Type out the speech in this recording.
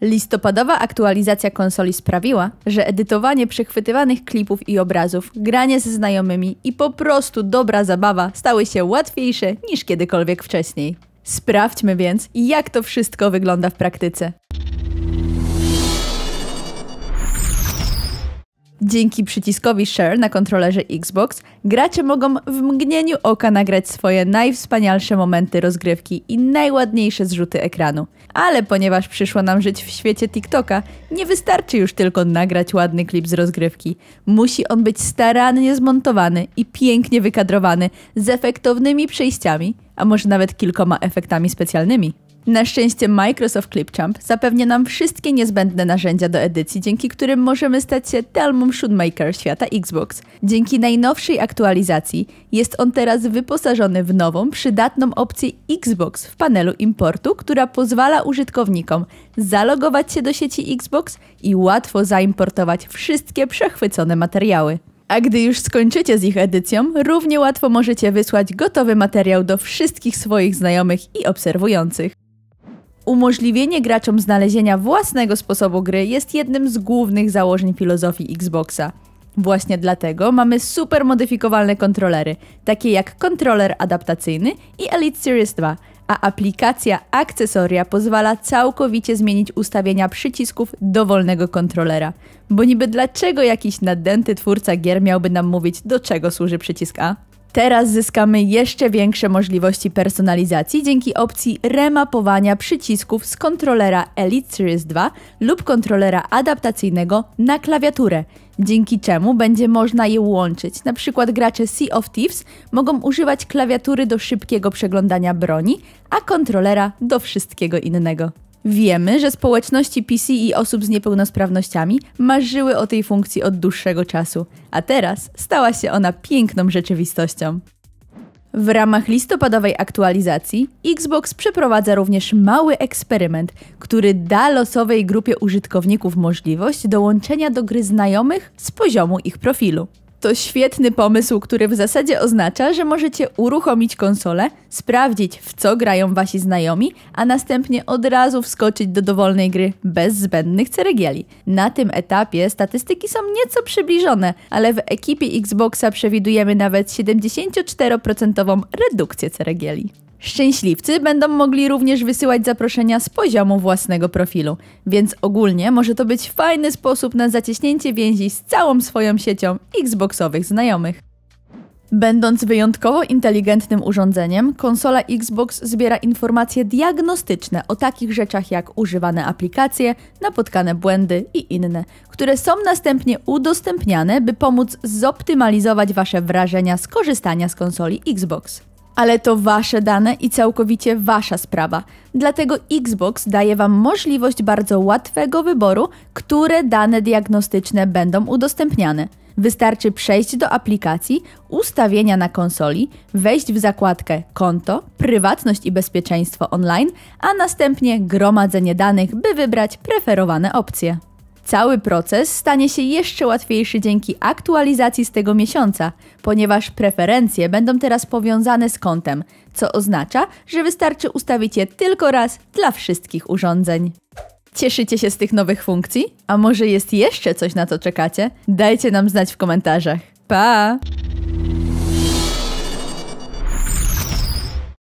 Listopadowa aktualizacja konsoli sprawiła, że edytowanie przechwytywanych klipów i obrazów, granie ze znajomymi i po prostu dobra zabawa stały się łatwiejsze niż kiedykolwiek wcześniej. Sprawdźmy więc, jak to wszystko wygląda w praktyce. Dzięki przyciskowi Share na kontrolerze Xbox gracze mogą w mgnieniu oka nagrać swoje najwspanialsze momenty rozgrywki i najładniejsze zrzuty ekranu. Ale ponieważ przyszło nam żyć w świecie TikToka, nie wystarczy już tylko nagrać ładny klip z rozgrywki. Musi on być starannie zmontowany i pięknie wykadrowany z efektownymi przejściami, a może nawet kilkoma efektami specjalnymi. Na szczęście Microsoft Clipchamp zapewnia nam wszystkie niezbędne narzędzia do edycji, dzięki którym możemy stać się Dalmum Shootmaker świata Xbox. Dzięki najnowszej aktualizacji jest on teraz wyposażony w nową, przydatną opcję Xbox w panelu importu, która pozwala użytkownikom zalogować się do sieci Xbox i łatwo zaimportować wszystkie przechwycone materiały. A gdy już skończycie z ich edycją, równie łatwo możecie wysłać gotowy materiał do wszystkich swoich znajomych i obserwujących. Umożliwienie graczom znalezienia własnego sposobu gry jest jednym z głównych założeń filozofii Xboxa. Właśnie dlatego mamy super modyfikowalne kontrolery, takie jak kontroler adaptacyjny i Elite Series 2, a aplikacja akcesoria pozwala całkowicie zmienić ustawienia przycisków dowolnego kontrolera. Bo niby dlaczego jakiś nadęty twórca gier miałby nam mówić, do czego służy przycisk A? Teraz zyskamy jeszcze większe możliwości personalizacji dzięki opcji remapowania przycisków z kontrolera Elite Series 2 lub kontrolera adaptacyjnego na klawiaturę, dzięki czemu będzie można je łączyć. Na przykład gracze Sea of Thieves mogą używać klawiatury do szybkiego przeglądania broni, a kontrolera do wszystkiego innego. Wiemy, że społeczności PC i osób z niepełnosprawnościami marzyły o tej funkcji od dłuższego czasu, a teraz stała się ona piękną rzeczywistością. W ramach listopadowej aktualizacji Xbox przeprowadza również mały eksperyment, który da losowej grupie użytkowników możliwość dołączenia do gry znajomych z poziomu ich profilu. To świetny pomysł, który w zasadzie oznacza, że możecie uruchomić konsolę, sprawdzić w co grają wasi znajomi, a następnie od razu wskoczyć do dowolnej gry bez zbędnych ceregieli. Na tym etapie statystyki są nieco przybliżone, ale w ekipie Xboxa przewidujemy nawet 74% redukcję ceregieli. Szczęśliwcy będą mogli również wysyłać zaproszenia z poziomu własnego profilu, więc ogólnie może to być fajny sposób na zacieśnięcie więzi z całą swoją siecią Xboxowych znajomych. Będąc wyjątkowo inteligentnym urządzeniem, konsola Xbox zbiera informacje diagnostyczne o takich rzeczach jak używane aplikacje, napotkane błędy i inne, które są następnie udostępniane, by pomóc zoptymalizować Wasze wrażenia z korzystania z konsoli Xbox ale to wasze dane i całkowicie wasza sprawa. Dlatego Xbox daje wam możliwość bardzo łatwego wyboru, które dane diagnostyczne będą udostępniane. Wystarczy przejść do aplikacji, ustawienia na konsoli, wejść w zakładkę Konto, Prywatność i Bezpieczeństwo online, a następnie Gromadzenie danych, by wybrać preferowane opcje. Cały proces stanie się jeszcze łatwiejszy dzięki aktualizacji z tego miesiąca, ponieważ preferencje będą teraz powiązane z kontem, co oznacza, że wystarczy ustawić je tylko raz dla wszystkich urządzeń. Cieszycie się z tych nowych funkcji? A może jest jeszcze coś na co czekacie? Dajcie nam znać w komentarzach. Pa!